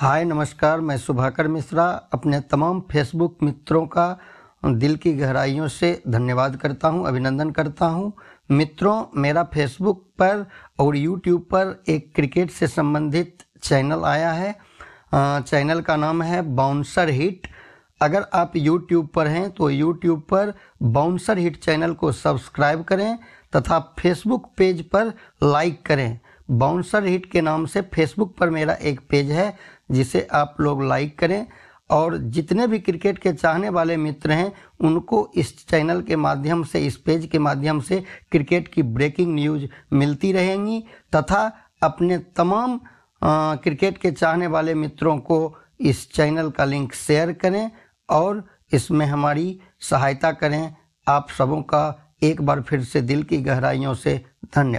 हाय नमस्कार मैं सुभाकर मिश्रा अपने तमाम फेसबुक मित्रों का दिल की गहराइयों से धन्यवाद करता हूं अभिनंदन करता हूं मित्रों मेरा फेसबुक पर और यूट्यूब पर एक क्रिकेट से संबंधित चैनल आया है चैनल का नाम है बाउंसर हिट अगर आप यूट्यूब पर हैं तो यूट्यूब पर बाउंसर हिट चैनल को सब्सक्राइब करें तथा फेसबुक पेज पर लाइक करें बाउंसर हिट के नाम से फेसबुक पर मेरा एक पेज है जिसे आप लोग लाइक करें और जितने भी क्रिकेट के चाहने वाले मित्र हैं उनको इस चैनल के माध्यम से इस पेज के माध्यम से क्रिकेट की ब्रेकिंग न्यूज मिलती रहेंगी तथा अपने तमाम आ, क्रिकेट के चाहने वाले मित्रों को इस चैनल का लिंक शेयर करें और इसमें हमारी सहायता करें आप सबों का एक बार फिर से दिल की गहराइयों से धन्यवाद